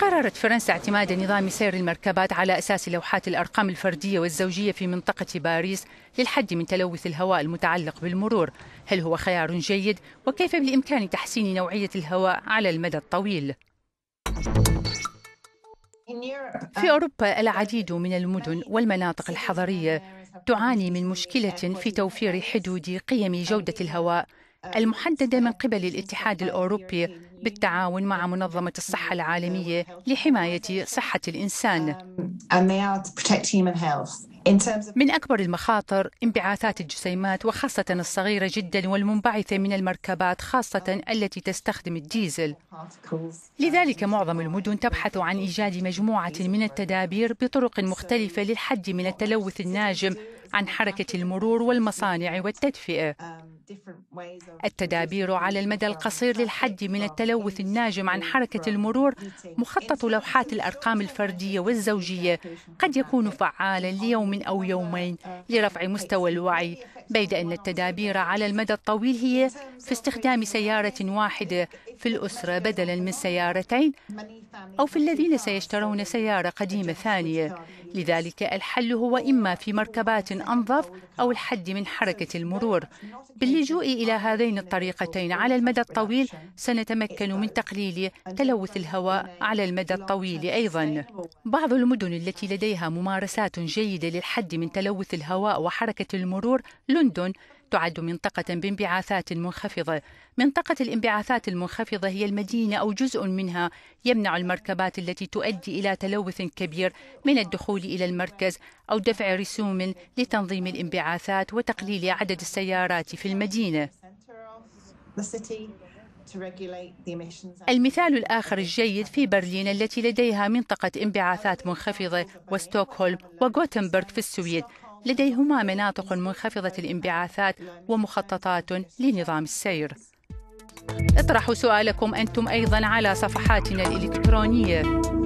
قررت فرنسا اعتماد نظام سير المركبات على أساس لوحات الأرقام الفردية والزوجية في منطقة باريس للحد من تلوث الهواء المتعلق بالمرور هل هو خيار جيد وكيف بالإمكان تحسين نوعية الهواء على المدى الطويل؟ في أوروبا العديد من المدن والمناطق الحضرية تعاني من مشكلة في توفير حدود قيم جودة الهواء المحددة من قبل الاتحاد الأوروبي بالتعاون مع منظمة الصحة العالمية لحماية صحة الإنسان. من أكبر المخاطر انبعاثات الجسيمات وخاصة الصغيرة جدا والمنبعثة من المركبات خاصة التي تستخدم الديزل لذلك معظم المدن تبحث عن إيجاد مجموعة من التدابير بطرق مختلفة للحد من التلوث الناجم عن حركة المرور والمصانع والتدفئة um, التدابير على المدى القصير للحد من التلوث الناجم عن حركة المرور مخطط لوحات الأرقام الفردية والزوجية قد يكون فعالا ليوم أو يومين uh, لرفع مستوى الوعي بيد أن التدابير على المدى الطويل هي في استخدام سيارة واحدة في الأسرة بدلا من سيارتين أو في الذين سيشترون سيارة قديمة ثانية لذلك الحل هو إما في مركبات أنظف أو الحد من حركة المرور باللجوء إلى هذين الطريقتين على المدى الطويل سنتمكن من تقليل تلوث الهواء على المدى الطويل أيضا بعض المدن التي لديها ممارسات جيدة للحد من تلوث الهواء وحركة المرور لندن تعد منطقة بانبعاثات منخفضة. منطقة الانبعاثات المنخفضة هي المدينة أو جزء منها يمنع المركبات التي تؤدي إلى تلوث كبير من الدخول إلى المركز أو دفع رسوم لتنظيم الانبعاثات وتقليل عدد السيارات في المدينة. المثال الآخر الجيد في برلين التي لديها منطقة انبعاثات منخفضة وستوكهولم وغوتنبرغ في السويد لديهما مناطق منخفضة الانبعاثات ومخططات لنظام السير اطرحوا سؤالكم أنتم أيضا على صفحاتنا الإلكترونية